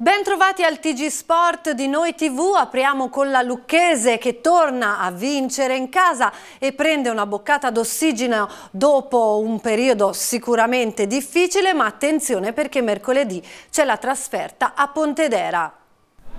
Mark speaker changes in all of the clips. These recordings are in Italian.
Speaker 1: Bentrovati al TG Sport di Noi TV, apriamo con la Lucchese che torna a vincere in casa e prende una boccata d'ossigeno dopo un periodo sicuramente difficile, ma attenzione perché mercoledì c'è la trasferta a Pontedera.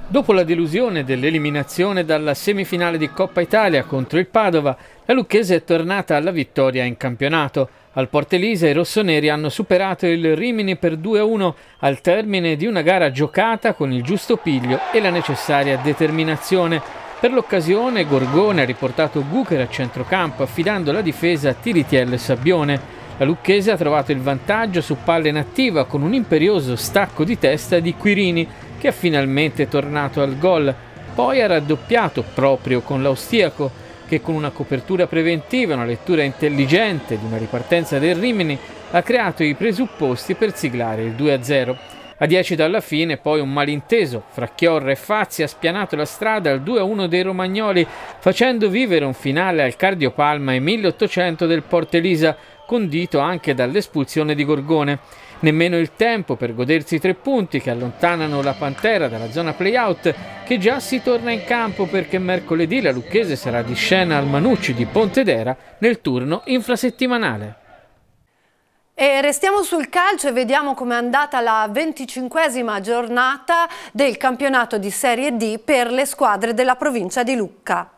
Speaker 2: Dopo la delusione dell'eliminazione dalla semifinale di Coppa Italia contro il Padova, la Lucchese è tornata alla vittoria in campionato. Al Portelise i rossoneri hanno superato il Rimini per 2-1 al termine di una gara giocata con il giusto piglio e la necessaria determinazione. Per l'occasione Gorgone ha riportato Gucher a centrocampo affidando la difesa a Tiritiel e Sabbione. La Lucchese ha trovato il vantaggio su palla inattiva con un imperioso stacco di testa di Quirini che ha finalmente tornato al gol. Poi ha raddoppiato proprio con l'austiaco che con una copertura preventiva e una lettura intelligente di una ripartenza del Rimini ha creato i presupposti per siglare il 2-0. A 10 dalla fine poi un malinteso fra Chiorra e Fazzi ha spianato la strada al 2-1 dei Romagnoli facendo vivere un finale al cardiopalma e 1800 del Portelisa condito anche dall'espulsione di Gorgone nemmeno il tempo per godersi i tre punti che allontanano la Pantera dalla zona playout che già si torna in campo perché mercoledì la Lucchese sarà di scena al Manucci di Pontedera nel turno infrasettimanale.
Speaker 1: E restiamo sul calcio e vediamo com'è andata la 25esima giornata del campionato di Serie D per le squadre della provincia di Lucca.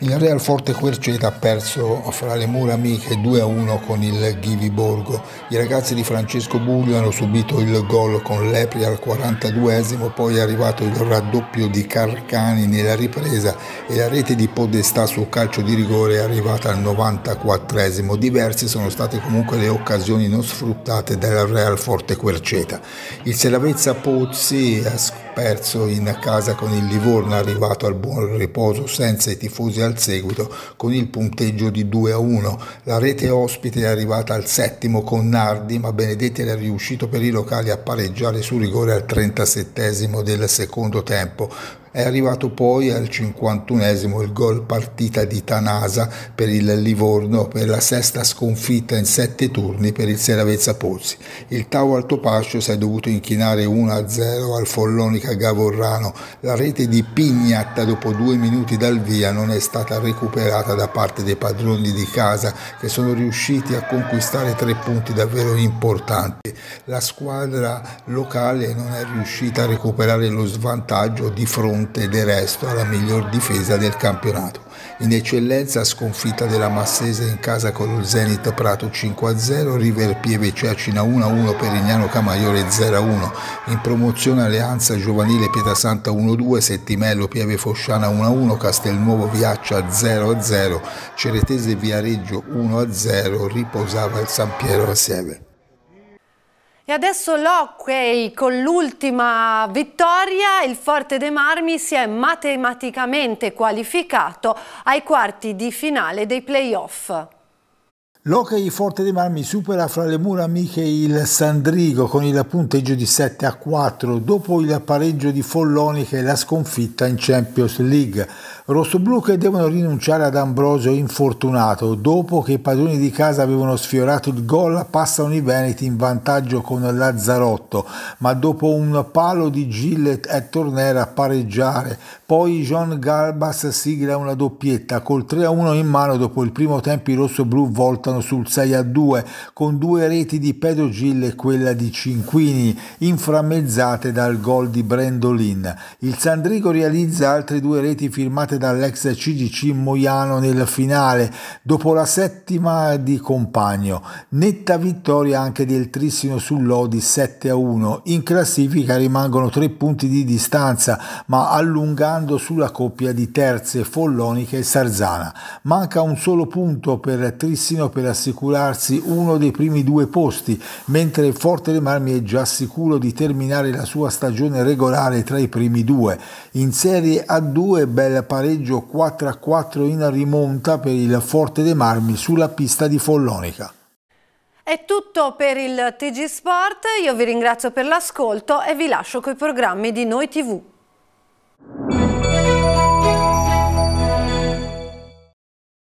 Speaker 3: Il Real Forte Querceta ha perso fra le mura amiche 2-1 con il Ghivi Borgo. I ragazzi di Francesco Buglio hanno subito il gol con Lepri al 42esimo, poi è arrivato il raddoppio di Carcani nella ripresa e la rete di Podestà sul calcio di rigore è arrivata al 94esimo. Diverse sono state comunque le occasioni non sfruttate del Real Forte Querceta. Il Seravezza Pozzi ha perso in casa con il Livorno arrivato al buon riposo senza i tifosi al seguito con il punteggio di 2 a 1. La rete ospite è arrivata al settimo con Nardi ma Benedetti era riuscito per i locali a pareggiare su rigore al 37 del secondo tempo. È arrivato poi al 51esimo il gol partita di Tanasa per il Livorno per la sesta sconfitta in sette turni per il Seravezza Pozzi. Il Tau Altopascio si è dovuto inchinare 1-0 al Follonica Gavorrano. La rete di Pignatta dopo due minuti dal via non è stata recuperata da parte dei padroni di casa che sono riusciti a conquistare tre punti davvero importanti. La squadra locale non è riuscita a recuperare lo svantaggio di fronte nonostante del resto ha la miglior difesa del campionato. In eccellenza sconfitta della Massese in casa con lo Zenit Prato 5-0, River Pieve Cercina 1-1, Perignano Camaiore 0-1, in promozione Alleanza Giovanile Pietrasanta 1-2, Settimello Pieve Fosciana 1-1, Castelnuovo Viaccia 0-0, Ceretese Viareggio 1-0, riposava il San Piero a Sieve.
Speaker 1: E adesso l'Hockey con l'ultima vittoria, il Forte dei Marmi si è matematicamente qualificato ai quarti di finale dei playoff.
Speaker 4: L'Hockey Forte dei Marmi supera fra le mura amiche il Sandrigo con il punteggio di 7 a 4 dopo il pareggio di Follonica e la sconfitta in Champions League. Rossoblu che devono rinunciare ad Ambrosio infortunato dopo che i padroni di casa avevano sfiorato il gol passano i Veneti in vantaggio con Lazzarotto ma dopo un palo di Gillet e Tornera a pareggiare poi John Galbas sigla una doppietta col 3-1 in mano dopo il primo tempo i rossoblu voltano sul 6-2 con due reti di Pedro Gil e quella di Cinquini inframmezzate dal gol di Brendolin il Sandrigo realizza altre due reti firmate eliminate dall'ex CGC Moiano nel finale dopo la settima di compagno. Netta vittoria anche del Trissino sull'Odi 7 a 1. In classifica rimangono tre punti di distanza ma allungando sulla coppia di terze Follonica e Sarzana. Manca un solo punto per Trissino per assicurarsi uno dei primi due posti mentre Forte Le Marmi è già sicuro di terminare la sua stagione regolare tra i primi due. In Serie A2 bel pareggio pareggio 4 a 4 in rimonta per il Forte dei Marmi sulla pista di Follonica.
Speaker 1: È tutto per il TG Sport, io vi ringrazio per l'ascolto e vi lascio coi programmi di Noi TV.